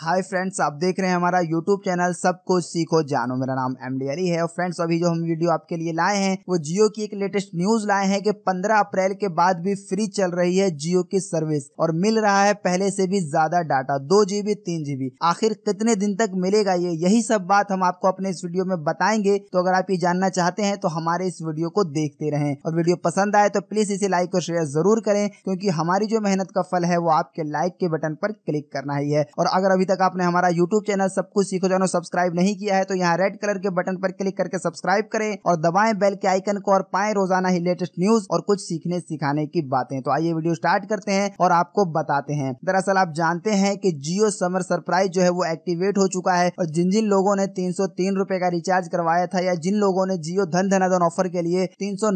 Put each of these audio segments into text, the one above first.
hi friends आप देख रहे हैं हमारा यूट्यूब चैनल सब कुछ सीखो जानो मेरा नाम एम डी है और फ्रेंड्स अभी जो हम वीडियो आपके लिए लाए हैं वो जियो की एक लेटेस्ट न्यूज लाए हैं कि 15 अप्रैल के बाद भी फ्री चल रही है जियो की सर्विस और मिल रहा है पहले से भी ज्यादा डाटा दो जीबी तीन जीबी आखिर कितने दिन तक मिलेगा ये यही सब बात हम आपको अपने इस वीडियो में बताएंगे तो अगर आप ये जानना चाहते हैं तो हमारे इस वीडियो को देखते रहें और वीडियो पसंद आए तो प्लीज इसे लाइक और शेयर जरूर करें क्योंकि हमारी जो मेहनत का फल है वो आपके लाइक के बटन पर क्लिक करना ही है और अगर अभी अभी तक आपने हमारा यूट्यूब चैनल सब कुछ सीखो जानो सब्सक्राइब नहीं किया है तो यहाँ रेड कलर के बटन पर क्लिक करके सब्सक्राइब करें और दबाएं बेल के आइकन को और पाएं रोजाना ही लेटेस्ट न्यूज और कुछ सीखने सिखाने की बातें तो आइए वीडियो स्टार्ट करते हैं और आपको बताते हैं दरअसल आप जानते हैं की जियो समर सरप्राइज जो है वो एक्टिवेट हो चुका है और जिन जिन लोगों ने तीन सौ का रिचार्ज करवाया था या जिन लोगों ने जियो धन धनाधन ऑफर के लिए तीन सौ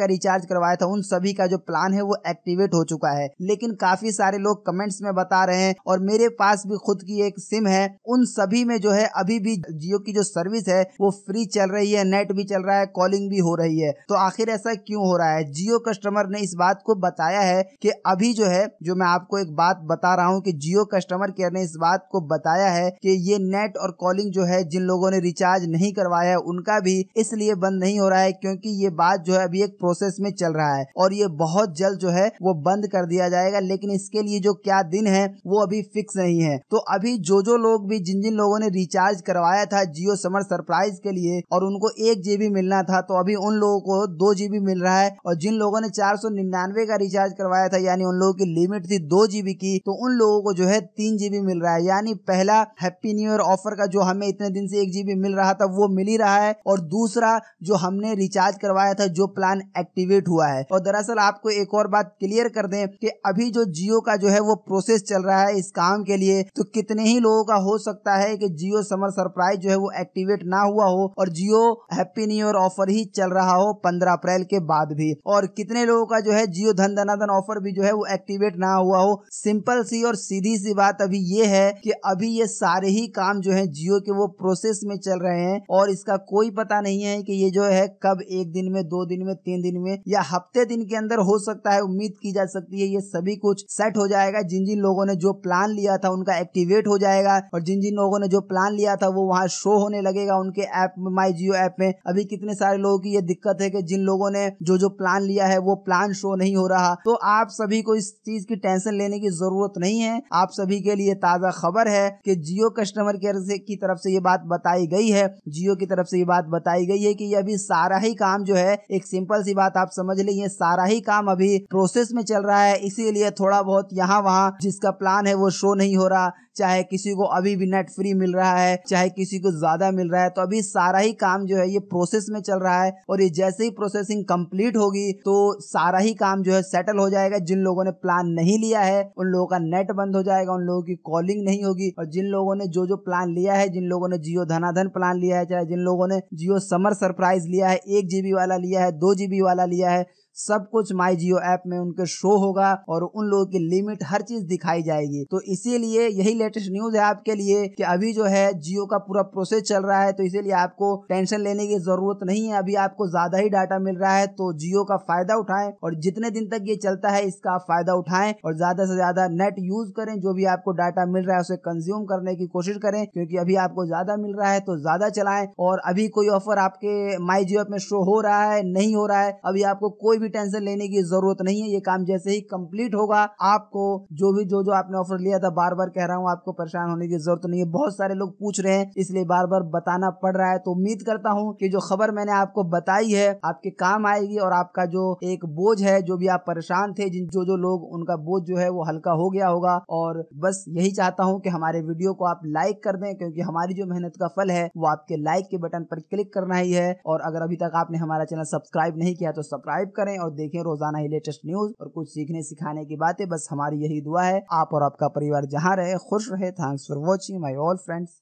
का रिचार्ज करवाया था उन सभी का जो प्लान है वो एक्टिवेट हो चुका है लेकिन काफी सारे लोग कमेंट्स में बता रहे हैं और मेरे पास भी खुद की एक सिम है उन सभी में जो है अभी भी जियो की जो सर्विस है वो फ्री चल रही है नेट भी चल रहा है कॉलिंग भी हो रही है तो आखिर ऐसा क्यों हो रहा है जियो कस्टमर ने इस बात को बताया है कि अभी जो है जो मैं आपको एक बात बता रहा हूँ कि जियो कस्टमर केयर ने इस बात को बताया है कि ये नेट और कॉलिंग जो है जिन लोगों ने रिचार्ज नहीं करवाया है उनका भी इसलिए बंद नहीं हो रहा है क्योंकि ये बात जो है अभी एक प्रोसेस में चल रहा है और ये बहुत जल्द जो है वो बंद कर दिया जाएगा लेकिन इसके लिए जो क्या दिन है वो अभी फिक्स नहीं है तो अभी अभी जो जो लोग भी जिन जिन लोगों ने रिचार्ज करवाया था जियो समर सरप्राइज के लिए और उनको एक जीबी मिलना था तो अभी उन लोगों को दो जीबी मिल रहा है और जिन लोगों ने चार सौ निन्यानवे का रिचार्ज करवाया था यानी उन लोगों की लिमिट थी दो जीबी की तो उन लोगों को जो है तीन जीबी मिल रहा है यानी पहला हैप्पी न्यू ईयर ऑफर का जो हमें इतने दिन से एक जीबी मिल रहा था वो मिल ही रहा है और दूसरा जो हमने रिचार्ज करवाया था जो प्लान एक्टिवेट हुआ है और दरअसल आपको एक और बात क्लियर कर दें कि अभी जो जियो का जो है वो प्रोसेस चल रहा है इस काम के लिए तो कितने इतने ही लोगों का हो सकता है कि जियो समर सरप्राइज जो है वो एक्टिवेट ना हुआ हो और Jio happy new year offer ही चल रहा हो पंद्रह अप्रैल के बाद भी और कितने लोगों का जो है जियो धन धनाधन ऑफर भी जो है वो एक्टिवेट ना हुआ हो सिंपल सी और सीधी सी बात अभी ये है कि अभी ये सारे ही काम जो है जियो के वो प्रोसेस में चल रहे हैं और इसका कोई पता नहीं है कि ये जो है कब एक दिन में दो दिन में तीन दिन में या हफ्ते दिन के अंदर हो सकता है उम्मीद की जा सकती है ये सभी कुछ सेट हो जाएगा जिन जिन लोगों ने जो प्लान लिया था उनका एक्टिवेट अपडेट हो जाएगा और जिन जिन लोगों ने जो प्लान लिया था वो वहाँ शो होने लगेगा उनके ऐप माई जियो ऐप में अभी कितने सारे लोगों की ये दिक्कत है कि जिन लोगों ने जो जो प्लान लिया है वो प्लान शो नहीं हो रहा तो आप सभी को इस चीज की टेंशन लेने की जरूरत नहीं है आप सभी के लिए ताजा खबर है कि जियो कस्टमर केयर से की तरफ से ये बात बताई गई है जियो की तरफ से ये बात बताई गई है कि अभी सारा ही काम जो है एक सिंपल सी बात आप समझ लीजिए सारा ही काम अभी प्रोसेस में चल रहा है इसीलिए थोड़ा बहुत यहाँ वहाँ जिसका प्लान है वो शो नहीं हो रहा चाहे किसी को अभी भी नेट फ्री मिल रहा है चाहे किसी को ज्यादा मिल रहा है तो अभी सारा ही काम जो है ये प्रोसेस में चल रहा है और ये जैसे ही प्रोसेसिंग कंप्लीट होगी तो सारा ही काम जो है सेटल हो जाएगा जिन लोगों ने प्लान नहीं लिया है उन लोगों का नेट बंद हो जाएगा उन लोगों की कॉलिंग नहीं होगी और जिन लोगों ने जो जो प्लान लिया है जिन लोगों ने जियो धनाधन प्लान लिया है चाहे जिन लोगों ने जियो समर सरप्राइज लिया है एक जीबी वाला लिया है दो जीबी वाला लिया है सब कुछ माई जियो ऐप में उनके शो होगा और उन लोगों की लिमिट हर चीज दिखाई जाएगी तो इसीलिए यही लेटेस्ट न्यूज है आपके लिए कि अभी जो है जियो का पूरा प्रोसेस चल रहा है तो इसीलिए आपको टेंशन लेने की जरूरत नहीं है अभी आपको ज्यादा ही डाटा मिल रहा है तो जियो का फायदा उठाएं और जितने दिन तक ये चलता है इसका आप फायदा उठाएं और ज्यादा से ज्यादा नेट यूज करें जो भी आपको डाटा मिल रहा है उसे कंज्यूम करने की कोशिश करें क्योंकि अभी आपको ज्यादा मिल रहा है तो ज्यादा चलाएं और अभी कोई ऑफर आपके माई जियो में शो हो रहा है नहीं हो रहा है अभी आपको कोई भी टेंशन लेने की जरूरत नहीं है ये काम जैसे ही कंप्लीट होगा आपको जो भी जो जो आपने ऑफर लिया था बार बार कह रहा हूँ आपको परेशान होने की जरूरत नहीं है बहुत सारे लोग पूछ रहे हैं इसलिए बार बार बताना पड़ रहा है तो उम्मीद करता हूँ की जो खबर मैंने आपको बताई है आपके काम आएगी और आपका जो एक बोझ है जो भी आप परेशान थे जिन जो जो लोग उनका बोझ जो है वो हल्का हो गया होगा और बस यही चाहता हूँ कि हमारे वीडियो को आप लाइक कर दें क्योंकि हमारी जो मेहनत का फल है वो आपके लाइक के बटन पर क्लिक करना ही है और अगर अभी तक आपने हमारा चैनल सब्सक्राइब नहीं किया तो सब्सक्राइब करें करें और देखें रोजाना ही लेटेस्ट न्यूज और कुछ सीखने सिखाने की बातें बस हमारी यही दुआ है आप और आपका परिवार जहाँ रहे खुश रहे thanks for watching my all friends